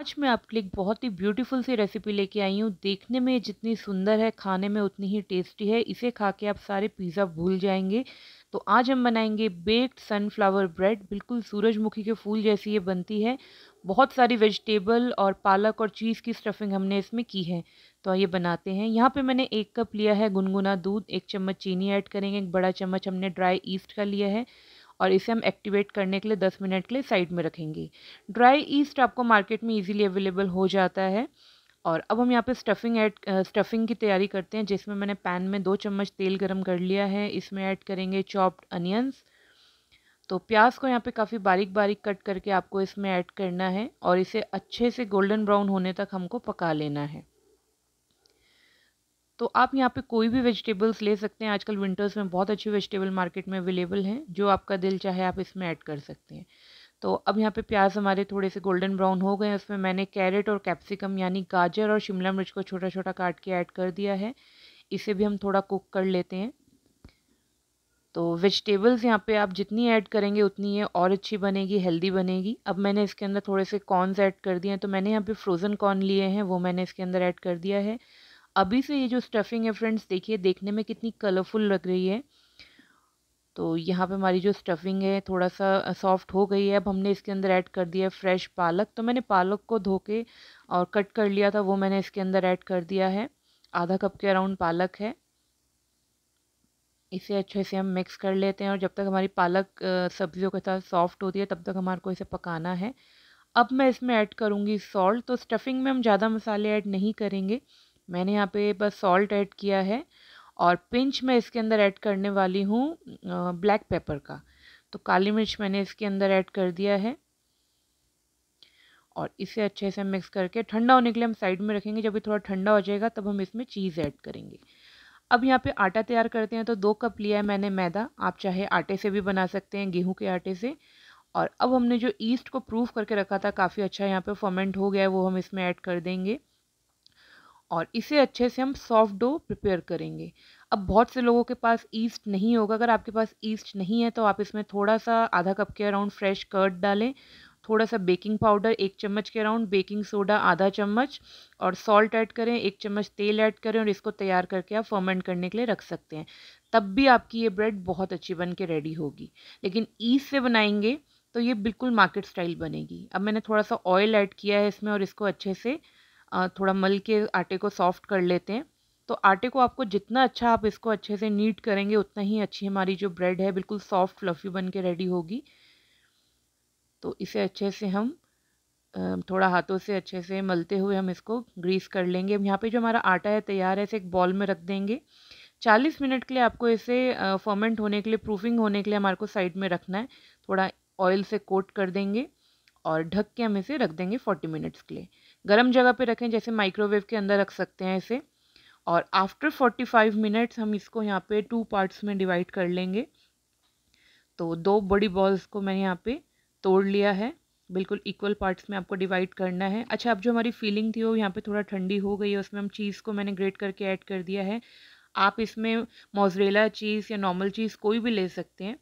आज मैं आपके लिए बहुत ही ब्यूटीफुल सी रेसिपी लेके आई हूँ देखने में जितनी सुंदर है खाने में उतनी ही टेस्टी है इसे खा के आप सारे पिज़्ज़ा भूल जाएंगे तो आज हम बनाएंगे बेक्ड सनफ्लावर ब्रेड बिल्कुल सूरजमुखी के फूल जैसी ये बनती है बहुत सारी वेजिटेबल और पालक और चीज़ की स्टफिंग हमने इसमें की है तो ये बनाते हैं यहाँ पे मैंने एक कप लिया है गुनगुना दूध एक चम्मच चीनी ऐड करेंगे एक बड़ा चम्मच हमने ड्राई ईस्ट का लिया है और इसे हम एक्टिवेट करने के लिए दस मिनट के लिए साइड में रखेंगे ड्राई ईस्ट आपको मार्केट में ईजिली अवेलेबल हो जाता है और अब हम यहाँ पे स्टफिंग ऐड स्टफिंग की तैयारी करते हैं जिसमें मैंने पैन में दो चम्मच तेल गरम कर लिया है इसमें ऐड करेंगे चॉप्ड अनियंस तो प्याज को यहाँ पे काफ़ी बारीक बारीक कट करके आपको इसमें ऐड करना है और इसे अच्छे से गोल्डन ब्राउन होने तक हमको पका लेना है तो आप यहाँ पे कोई भी वेजिटेबल्स ले सकते हैं आजकल विंटर्स में बहुत अच्छी वेजिटेबल मार्केट में अवेलेबल हैं जो आपका दिल चाहे आप इसमें ऐड कर सकते हैं तो अब यहाँ पे प्याज हमारे थोड़े से गोल्डन ब्राउन हो गए उसमें मैंने कैरेट और कैप्सिकम यानी गाजर और शिमला मिर्च को छोटा छोटा काट के ऐड कर दिया है इसे भी हम थोड़ा कुक कर लेते हैं तो वेजिटेबल्स यहाँ पे आप जितनी ऐड करेंगे उतनी ये और अच्छी बनेगी हेल्दी बनेगी अब मैंने इसके अंदर थोड़े से कॉर्नस ऐड कर दिए हैं तो मैंने यहाँ पे फ्रोज़न कॉर्न लिए हैं वो मैंने इसके अंदर ऐड कर दिया है अभी से ये जो स्टफिंग है फ्रेंड्स देखिए देखने में कितनी कलरफुल लग रही है तो यहाँ पे हमारी जो स्टफिंग है थोड़ा सा सॉफ्ट हो गई है अब हमने इसके अंदर ऐड कर दिया है फ्रेश पालक तो मैंने पालक को धो के और कट कर लिया था वो मैंने इसके अंदर ऐड कर दिया है आधा कप के अराउंड पालक है इसे अच्छे से हम मिक्स कर लेते हैं और जब तक हमारी पालक सब्जियों के साथ सॉफ्ट होती है तब तक हमारे को इसे पकाना है अब मैं इसमें ऐड करूँगी सॉल्ट तो स्टफिंग में हम ज़्यादा मसाले ऐड नहीं करेंगे मैंने यहाँ पे बस सॉल्ट ऐड किया है और पिंच मैं इसके अंदर ऐड करने वाली हूँ ब्लैक पेपर का तो काली मिर्च मैंने इसके अंदर ऐड कर दिया है और इसे अच्छे से मिक्स करके ठंडा होने के लिए हम साइड में रखेंगे जब भी थोड़ा ठंडा हो जाएगा तब हम इसमें चीज़ ऐड करेंगे अब यहाँ पे आटा तैयार करते हैं तो दो कप लिया है मैंने मैदा आप चाहे आटे से भी बना सकते हैं गेहूं के आटे से और अब हमने जो ईस्ट को प्रूफ करके रखा था काफ़ी अच्छा यहाँ पे फर्मेंट हो गया है वो हम इसमें ऐड कर देंगे और इसे अच्छे से हम सॉफ्ट डो प्रिपेयर करेंगे अब बहुत से लोगों के पास ईस्ट नहीं होगा अगर आपके पास ईस्ट नहीं है तो आप इसमें थोड़ा सा आधा कप के अराउंड फ्रेश कर्ड डालें थोड़ा सा बेकिंग पाउडर एक चम्मच के अराउंड बेकिंग सोडा आधा चम्मच और सॉल्ट ऐड करें एक चम्मच तेल ऐड करें और इसको तैयार करके आप फर्मेंट करने के लिए रख सकते हैं तब भी आपकी ये ब्रेड बहुत अच्छी बन के रेडी होगी लेकिन ईस्ट से बनाएंगे तो ये बिल्कुल मार्केट स्टाइल बनेगी अब मैंने थोड़ा सा ऑयल ऐड किया है इसमें और इसको अच्छे से थोड़ा मल के आटे को सॉफ्ट कर लेते हैं तो आटे को आपको जितना अच्छा आप इसको अच्छे से नीट करेंगे उतना ही अच्छी हमारी जो ब्रेड है बिल्कुल सॉफ्ट फ्लफ़ी बन के रेडी होगी तो इसे अच्छे से हम थोड़ा हाथों से अच्छे से मलते हुए हम इसको ग्रीस कर लेंगे अब यहाँ पे जो हमारा आटा है तैयार है इसे एक बॉल में रख देंगे चालीस मिनट के लिए आपको इसे फर्मेंट होने के लिए प्रूफिंग होने के लिए हमारे को साइड में रखना है थोड़ा ऑयल से कोट कर देंगे और ढक के हम इसे रख देंगे फोर्टी मिनट्स के लिए गर्म जगह पे रखें जैसे माइक्रोवेव के अंदर रख सकते हैं इसे और आफ्टर 45 मिनट्स हम इसको यहाँ पे टू पार्ट्स में डिवाइड कर लेंगे तो दो बड़ी बॉल्स को मैंने यहाँ पे तोड़ लिया है बिल्कुल इक्वल पार्ट्स में आपको डिवाइड करना है अच्छा अब जो हमारी फीलिंग थी वो यहाँ पे थोड़ा ठंडी हो गई है उसमें हम चीज़ को मैंने ग्रेट करके ऐड कर दिया है आप इसमें मोजरेला चीज़ या नॉर्मल चीज़ कोई भी ले सकते हैं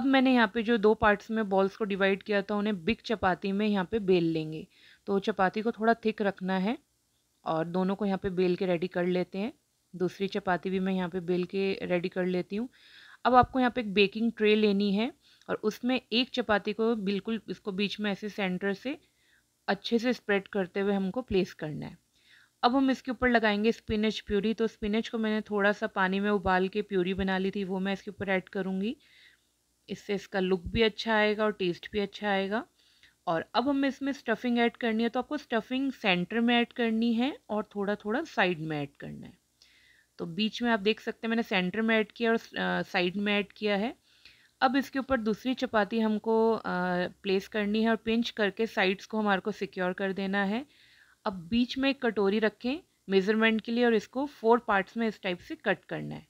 अब मैंने यहाँ पे जो दो पार्ट्स में बॉल्स को डिवाइड किया था उन्हें बिग चपाती में यहाँ पे बेल लेंगे तो चपाती को थोड़ा थिक रखना है और दोनों को यहाँ पे बेल के रेडी कर लेते हैं दूसरी चपाती भी मैं यहाँ पे बेल के रेडी कर लेती हूँ अब आपको यहाँ पे एक बेकिंग ट्रे लेनी है और उसमें एक चपाती को बिल्कुल इसको बीच में ऐसे सेंटर से अच्छे से स्प्रेड करते हुए हमको प्लेस करना है अब हम इसके ऊपर लगाएंगे स्पिनच प्यूरी तो स्पिनच को मैंने थोड़ा सा पानी में उबाल के प्यूरी बना ली थी वो मैं इसके ऊपर ऐड करूँगी इससे इसका लुक भी अच्छा आएगा और टेस्ट भी अच्छा आएगा और अब हमें इसमें स्टफिंग ऐड करनी है तो आपको स्टफिंग सेंटर में ऐड करनी है और थोड़ा थोड़ा साइड में ऐड करना है तो बीच में आप देख सकते हैं मैंने सेंटर में ऐड किया और साइड में ऐड किया है अब इसके ऊपर दूसरी चपाती हमको प्लेस करनी है और पिंच करके साइड्स को हमारे को सिक्योर कर देना है अब बीच में एक कटोरी रखें मेज़रमेंट के लिए और इसको फोर पार्ट्स में इस टाइप से कट करना है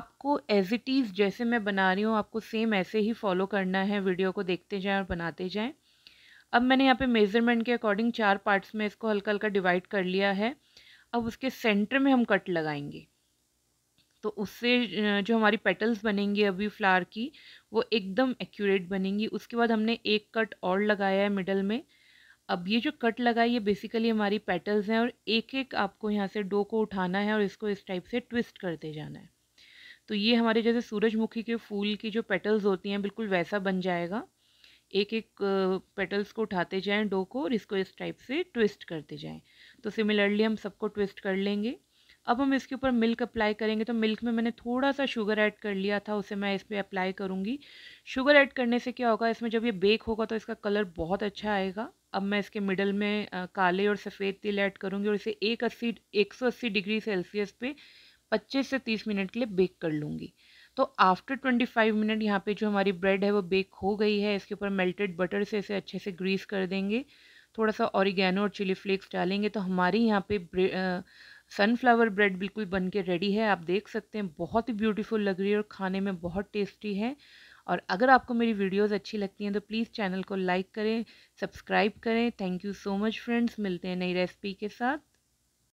आपको एज इट इज़ जैसे मैं बना रही हूँ आपको सेम ऐसे ही फॉलो करना है वीडियो को देखते जाएँ और बनाते जाएँ अब मैंने यहाँ पे मेज़रमेंट के अकॉर्डिंग चार पार्ट्स में इसको हल्का हल्का डिवाइड कर लिया है अब उसके सेंटर में हम कट लगाएंगे तो उससे जो हमारी पेटल्स बनेंगी अभी फ्लावर की वो एकदम एक्यूरेट बनेंगी उसके बाद हमने एक कट और लगाया है मिडल में अब ये जो कट लगाई ये बेसिकली हमारी पेटल्स हैं और एक एक आपको यहाँ से डो को उठाना है और इसको इस टाइप से ट्विस्ट करते जाना है तो ये हमारे जैसे सूरजमुखी के फूल की जो पेटल्स होती हैं बिल्कुल वैसा बन जाएगा एक एक पेटल्स को उठाते जाएं डो को और इसको इस टाइप से ट्विस्ट करते जाएं तो सिमिलरली हम सबको ट्विस्ट कर लेंगे अब हम इसके ऊपर मिल्क अप्लाई करेंगे तो मिल्क में मैंने थोड़ा सा शुगर ऐड कर लिया था उसे मैं इस पर अप्लाई करूँगी शुगर ऐड करने से क्या होगा इसमें जब ये बेक होगा तो इसका कलर बहुत अच्छा आएगा अब मैं इसके मिडल में काले और सफ़ेद तिल ऐड करूँगी और इसे एक अस्सी एक सौ अस्सी डिग्री सेल्सियस पे पच्चीस से तीस मिनट के लिए बेक कर लूँगी तो आफ्टर 25 मिनट यहाँ पे जो हमारी ब्रेड है वो बेक हो गई है इसके ऊपर मेल्टेड बटर से इसे अच्छे से ग्रीस कर देंगे थोड़ा सा ऑरिगेनो और चिली फ्लेक्स डालेंगे तो हमारी यहाँ पे सनफ्लावर ब्रेड बिल्कुल बन के रेडी है आप देख सकते हैं बहुत ही ब्यूटीफुल लग रही है और खाने में बहुत टेस्टी है और अगर आपको मेरी वीडियोज़ अच्छी लगती हैं तो प्लीज़ चैनल को लाइक करें सब्सक्राइब करें thank you so much friends मिलते हैं नई रेसिपी के साथ